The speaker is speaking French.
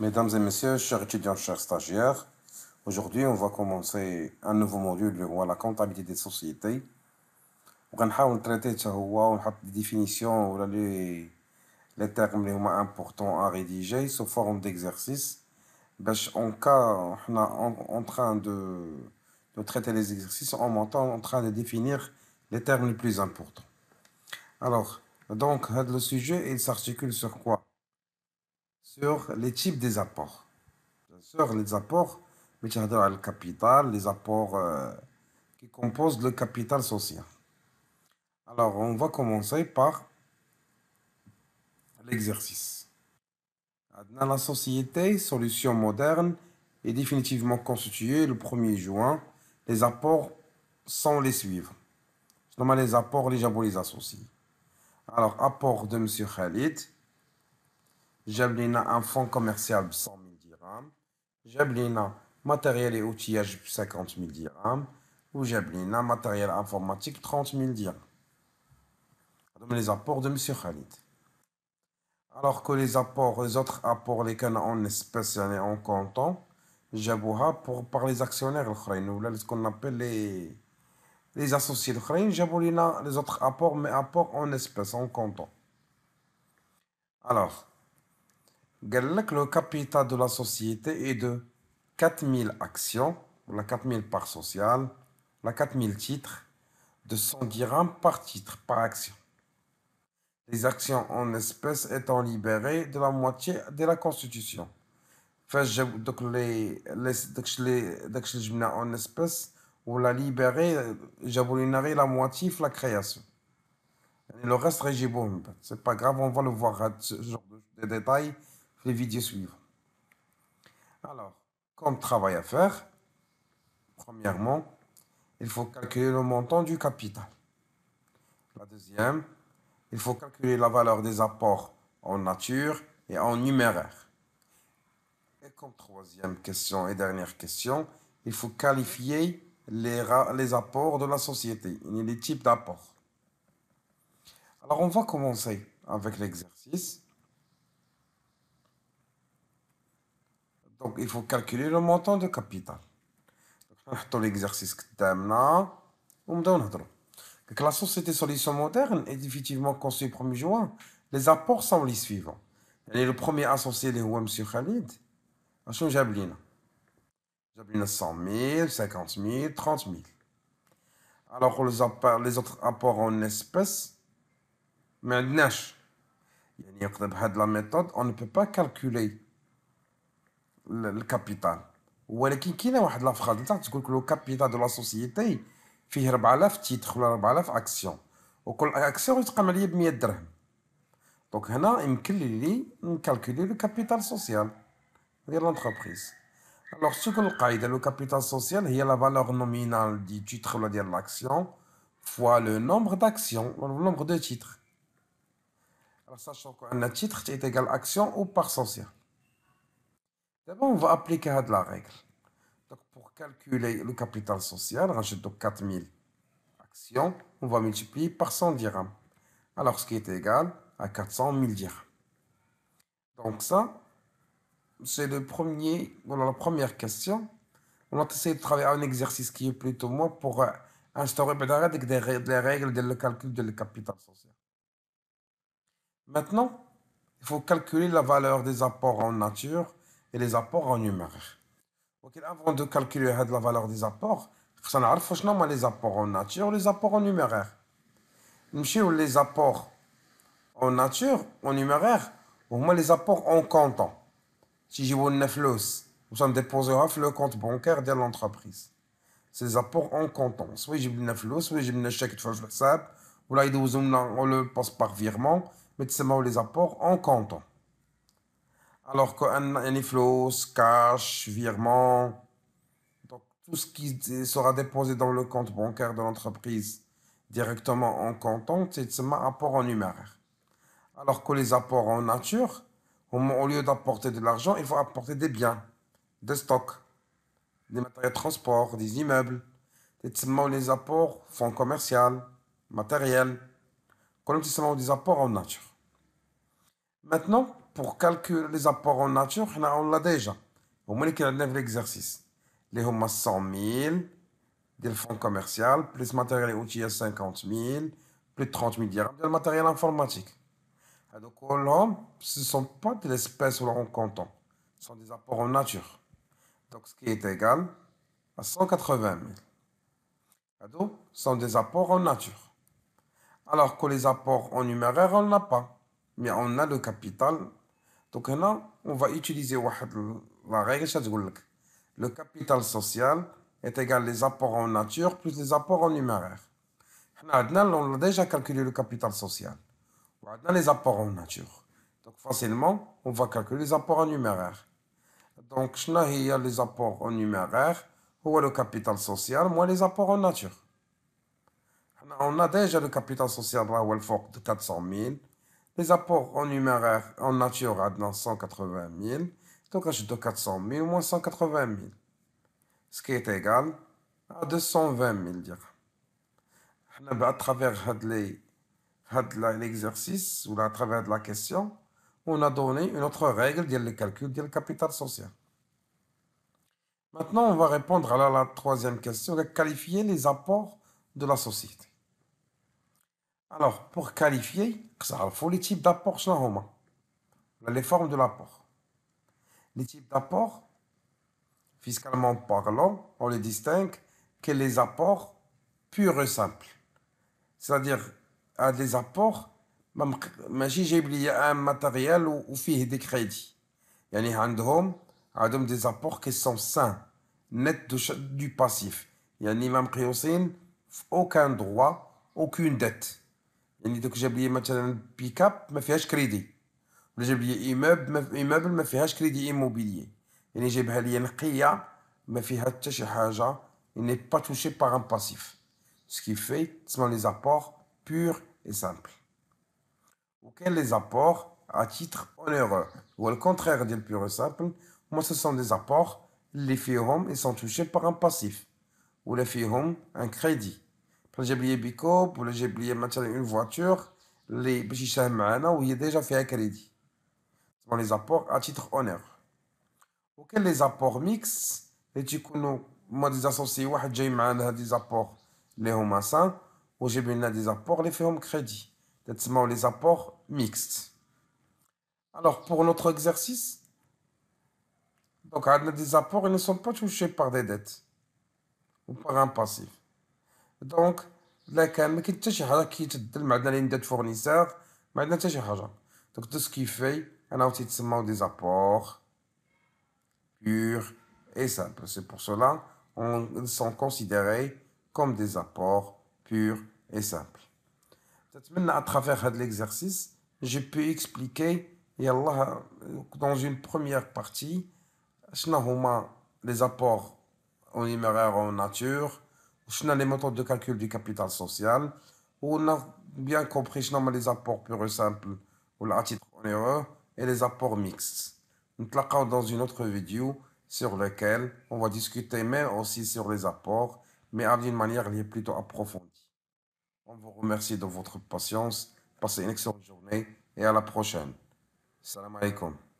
Mesdames et messieurs, chers étudiants, chers stagiaires, aujourd'hui on va commencer un nouveau module sur la comptabilité des sociétés. On va essayer de traiter on va des définitions les termes les moins importants à rédiger sous forme d'exercice. Ben, en cas on est en train de, de traiter les exercices, en montant en train de définir les termes les plus importants. Alors, donc, le sujet, il s'articule sur quoi sur les types des apports. Bien les apports, mais le capital, les apports euh, qui composent le capital social. Alors, on va commencer par l'exercice. La société, solution moderne, est définitivement constituée le 1er juin. Les apports sont les suivants. Je les apports, déjà vous les associés. Alors, apport de M. Khalid, j'ai un fonds commercial de 100 000 dirhams. J'ai matériel et outillage de 50 000 dirhams. Ou j'ai matériel informatique de 30 000 dirhams. Les apports de M. Khalid. Alors que les apports, les autres apports, lesquels en espèces et en comptant, j'ai pour par les actionnaires, ce qu'on appelle les associés de Khalid. J'ai les autres apports, mais apports en espèces, en comptant. Alors le capital de la société est de 4000 actions, la 4000 parts sociales, la 4000 titres, de 100 dirhams par titre, par action. Les actions en espèces étant libérées de la moitié de la Constitution. Donc les, les, en espèces, ou la libérer, j'abolinerai la moitié de la création. le reste, c'est pas grave, on va le voir, hein, ce genre de détails les vidéos suivantes. Alors, comme travail à faire, premièrement, il faut calculer le montant du capital. La deuxième, il faut calculer la valeur des apports en nature et en numéraire. Et comme troisième question et dernière question, il faut qualifier les, les apports de la société et les types d'apports. Alors on va commencer avec l'exercice. Donc, il faut calculer le montant de capital. Dans l'exercice que la société solution moderne est effectivement conçue le 1er juin. Les apports sont les suivants. le premier associé est M. Khalid. Il Jablina. Jablina 100 000, 50 000, 30 000. Alors les, les autres apports en espèces, mais il y a de la méthode, on ne peut pas calculer le capital. mais, ici, un seul affranchissement, tu dis que le capital de la société est, il y a 4000 titres ou 4000 actions, et chaque action est valable 1000 DH. donc, ici, on peut calculer le capital social de l'entreprise. alors, ce que le guide dit, le capital social est la valeur nominale des titres ou de l'action, fois le nombre d'actions, le nombre de titres. alors, sachant que un titre est égal à l'action ou par action. D'abord, on va appliquer la règle. Donc, pour calculer le capital social, rajoute donc 4000 actions, on va multiplier par 100 dirhams. Alors, ce qui est égal à 400 000 dirhams. Donc, ça, c'est le premier, la première question. On va essayer de travailler un exercice qui est plutôt moi pour euh, instaurer ben, des règles de calcul de le capital social. Maintenant, il faut calculer la valeur des apports en nature et les apports en numéraire. Donc avant de calculer hein, la valeur des apports, on va les apports en nature ou les apports en numéraire. Nous les apports en nature, en numéraire, ou les apports en comptant. Si j'ai une flos, nous allons déposer le compte bancaire de l'entreprise. Ces apports en comptant. Soit j'ai une flous, soit j'ai une chèque de le ou là, on le passe par virement, mais c'est les apports en comptant. Alors qu'un inflow, cash, virement, donc tout ce qui sera déposé dans le compte bancaire de l'entreprise directement en comptant, c'est un apport en numéraire. Alors que les apports en nature, au lieu d'apporter de l'argent, il faut apporter des biens, des stocks, des matériels de transport, des immeubles. C'est les apports fonds commercial, matériel, comme des apports en nature. Maintenant, pour calculer les apports en nature, on l'a déjà. Au moins, il a l'exercice. Les hommes 100 000, des fonds commerciaux, plus matériel et outils à 50 000, plus 30 000 dirhams de matériel informatique. Donc, ce ne sont pas des espèces où l'on compte, ce sont des apports en nature. Donc, ce qui est égal à 180 000. Donc, ce sont des apports en nature. Alors que les apports en numéraire, on n'a pas. Mais on a le capital donc là, on va utiliser la règle, le capital social est égal les apports en nature plus les apports en numéraire. On a déjà calculé le capital social. On a les apports en nature. Donc facilement, on va calculer les apports en numéraire. Donc, il y a les apports en numéraire, ou le capital social, moins les apports en nature. On a déjà le capital social, de 400 000. Les apports en numéraire en nature à 180 000, donc ajoutons 400 000 moins 180 000, ce qui est égal à 220 000 dirhams. À travers l'exercice ou à travers la question, on a donné une autre règle dans le calcul le capital social. Maintenant, on va répondre à la, troisième question, qualifier les apports de la société. Alors, pour qualifier, il faut les types d'apports les formes de l'apport. Les types d'apports, fiscalement parlant, on les distingue que les apports purs et simples. C'est-à-dire, à des apports, j'ai oublié un matériel ou fait des crédits. Il y a des apports qui sont sains, nets du passif. Il n'y a aucun droit, aucune dette. يعني دوك جاب لي مثلا بيكاب ما فيهاش كريدي ولا جاب لي ايموبل ايموبل ما فيهاش كريدي ايموبيلي يعني جابها لي نقيه ما فيها حتى شي حاجه يعني با touché par ان باسيف سكي qui fait, لي زابور les apports purs et simples. Auxquels les apports à titre onéreux, ou le contraire des pur et simple, moi ce sont des apports, les filles et sont touchés par un passif, ou les filles un crédit pour le Jablier Bico, pour le Jablier maintenant une voiture, les où il y a déjà fait un crédit. Ce sont les apports à titre honneur. Auxquels les apports mixtes, les ticounos, moi des associés, des apports, les homassins, ou j'ai des apports, les Féhom crédit. sont les apports mixtes. Alors, pour notre exercice, donc, des apports ils ne sont pas touchés par des dettes ou par un passif. Donc, tout ce qui fait un شي des apports purs et simples. C'est pour cela qu'ils sont considérés comme des apports purs et simples. Maintenant, à travers l'exercice, j'ai pu expliquer, dans une première partie, les apports au numéraire en nature, les méthodes de calcul du capital social. On a bien compris les apports purs et simples ou à titre erreur, et les apports mixtes. Nous traquons dans une autre vidéo sur laquelle on va discuter mais aussi sur les apports, mais d'une manière plutôt approfondie. On vous remercie de votre patience. Passez une excellente journée et à la prochaine. Salam alaikum.